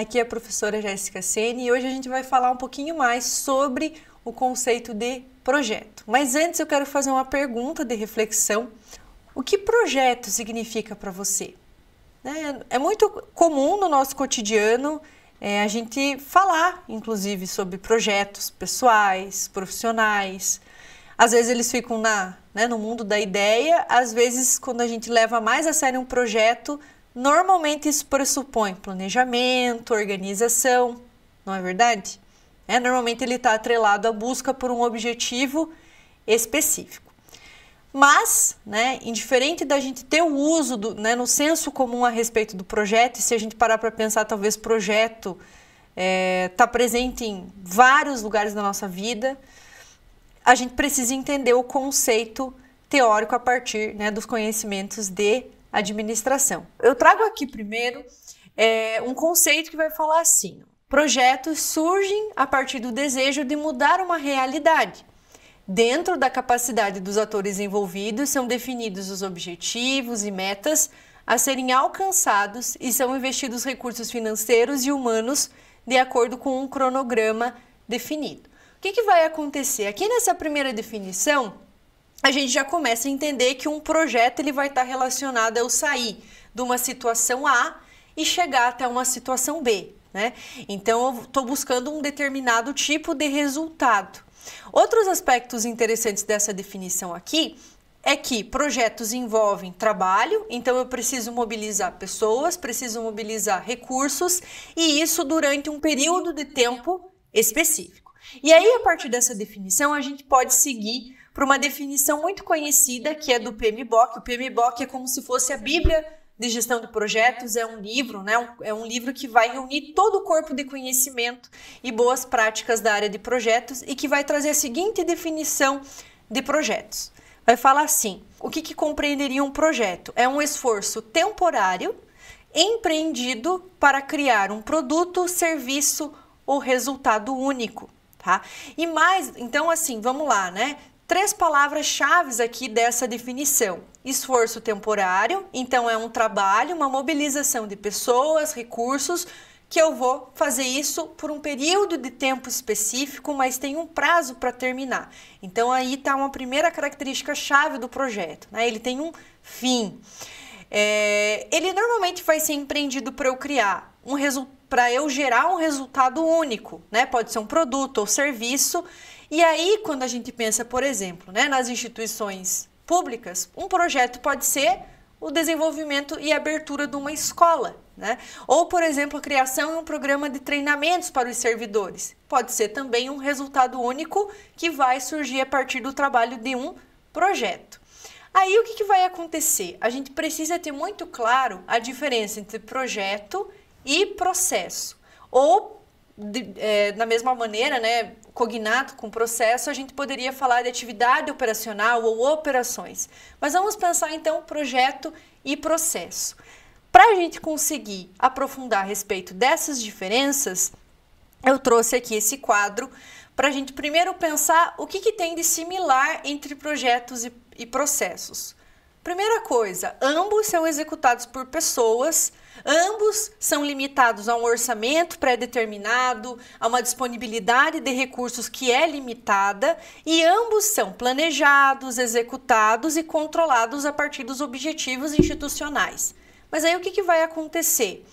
Aqui é a professora Jéssica Sene e hoje a gente vai falar um pouquinho mais sobre o conceito de projeto. Mas antes eu quero fazer uma pergunta de reflexão. O que projeto significa para você? Né, é muito comum no nosso cotidiano é, a gente falar, inclusive, sobre projetos pessoais, profissionais. Às vezes eles ficam na, né, no mundo da ideia, às vezes, quando a gente leva mais a sério um projeto, Normalmente isso pressupõe planejamento, organização, não é verdade? É, normalmente ele está atrelado à busca por um objetivo específico. Mas, né, indiferente da gente ter o uso do, né, no senso comum a respeito do projeto, e se a gente parar para pensar, talvez projeto está é, tá presente em vários lugares da nossa vida, a gente precisa entender o conceito teórico a partir né, dos conhecimentos de administração. Eu trago aqui primeiro é, um conceito que vai falar assim: projetos surgem a partir do desejo de mudar uma realidade. Dentro da capacidade dos atores envolvidos, são definidos os objetivos e metas a serem alcançados e são investidos recursos financeiros e humanos de acordo com um cronograma definido. O que, que vai acontecer? Aqui nessa primeira definição, a gente já começa a entender que um projeto ele vai estar tá relacionado a eu sair de uma situação A e chegar até uma situação B, né? Então eu estou buscando um determinado tipo de resultado. Outros aspectos interessantes dessa definição aqui é que projetos envolvem trabalho, então eu preciso mobilizar pessoas, preciso mobilizar recursos e isso durante um período de tempo específico. E aí, a partir dessa definição, a gente pode seguir para uma definição muito conhecida que é do PMBOK. O PMBOK é como se fosse a Bíblia de gestão de projetos, é um livro, né? é um livro que vai reunir todo o corpo de conhecimento e boas práticas da área de projetos e que vai trazer a seguinte definição de projetos. Vai falar assim: o que, que compreenderia um projeto? É um esforço temporário empreendido para criar um produto, serviço ou resultado único. Tá? E mais, então assim, vamos lá, né? três palavras-chave aqui dessa definição. Esforço temporário, então é um trabalho, uma mobilização de pessoas, recursos, que eu vou fazer isso por um período de tempo específico, mas tem um prazo para terminar. Então aí está uma primeira característica chave do projeto, né? Ele tem um fim. É, ele normalmente vai ser empreendido para eu criar um para eu gerar um resultado único, né? Pode ser um produto ou serviço. E aí, quando a gente pensa, por exemplo, né, nas instituições públicas, um projeto pode ser o desenvolvimento e abertura de uma escola, né? Ou, por exemplo, a criação de um programa de treinamentos para os servidores. Pode ser também um resultado único que vai surgir a partir do trabalho de um projeto. Aí o que, que vai acontecer? A gente precisa ter muito claro a diferença entre projeto e processo. Ou, de, é, da mesma maneira, né, cognato com processo, a gente poderia falar de atividade operacional ou operações. Mas vamos pensar então projeto e processo. Para a gente conseguir aprofundar a respeito dessas diferenças, eu trouxe aqui esse quadro para a gente primeiro pensar o que, que tem de similar entre projetos e, e processos. Primeira coisa, ambos são executados por pessoas Ambos são limitados a um orçamento pré-determinado, a uma disponibilidade de recursos que é limitada, e ambos são planejados, executados e controlados a partir dos objetivos institucionais. Mas aí o que, que vai acontecer?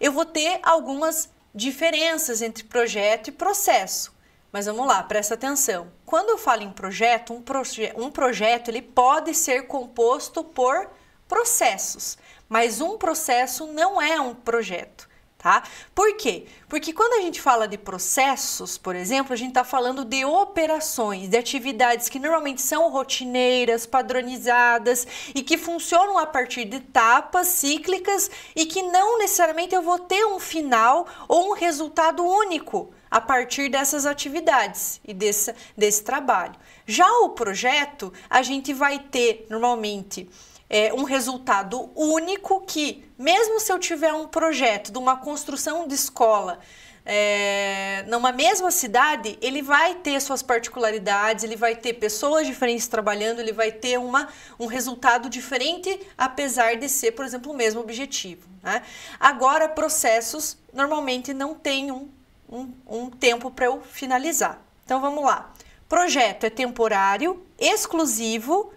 Eu vou ter algumas diferenças entre projeto e processo. Mas vamos lá, presta atenção. Quando eu falo em projeto, um, proje um projeto ele pode ser composto por processos, mas um processo não é um projeto. Tá? Por quê? Porque quando a gente fala de processos, por exemplo, a gente está falando de operações, de atividades que normalmente são rotineiras, padronizadas e que funcionam a partir de etapas cíclicas e que não necessariamente eu vou ter um final ou um resultado único a partir dessas atividades e desse, desse trabalho. Já o projeto, a gente vai ter normalmente é, um resultado único que, mesmo se eu tiver um projeto de uma construção de escola é, numa mesma cidade, ele vai ter suas particularidades, ele vai ter pessoas diferentes trabalhando, ele vai ter uma, um resultado diferente, apesar de ser, por exemplo, o mesmo objetivo. Né? Agora, processos normalmente não têm um, um, um tempo para eu finalizar. Então, vamos lá. Projeto é temporário, exclusivo,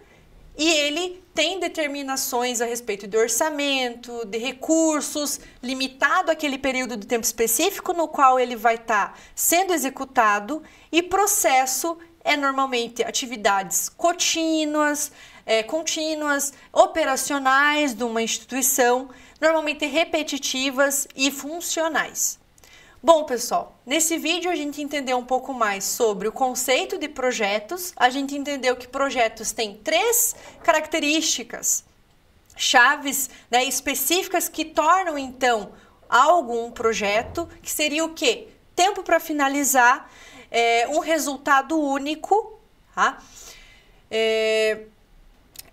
e ele tem determinações a respeito de orçamento, de recursos, limitado aquele período de tempo específico no qual ele vai estar tá sendo executado, e processo é normalmente atividades contínuas, é, contínuas, operacionais de uma instituição, normalmente repetitivas e funcionais. Bom, pessoal, nesse vídeo a gente entendeu um pouco mais sobre o conceito de projetos. A gente entendeu que projetos têm três características chaves né, específicas que tornam então algum projeto, que seria o quê? Tempo para finalizar, é, um resultado único, tá? É,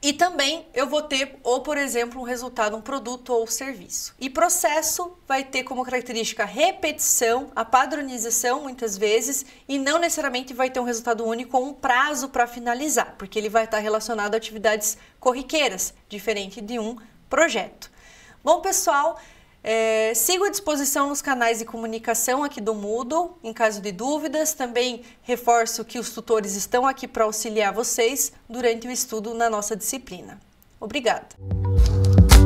e também eu vou ter, ou por exemplo, um resultado, um produto ou serviço. E processo vai ter como característica repetição, a padronização muitas vezes, e não necessariamente vai ter um resultado único ou um prazo para finalizar, porque ele vai estar relacionado a atividades corriqueiras, diferente de um projeto. Bom, pessoal, é, sigo à disposição nos canais de comunicação aqui do Moodle, em caso de dúvidas. Também reforço que os tutores estão aqui para auxiliar vocês durante o estudo na nossa disciplina. Obrigada! Música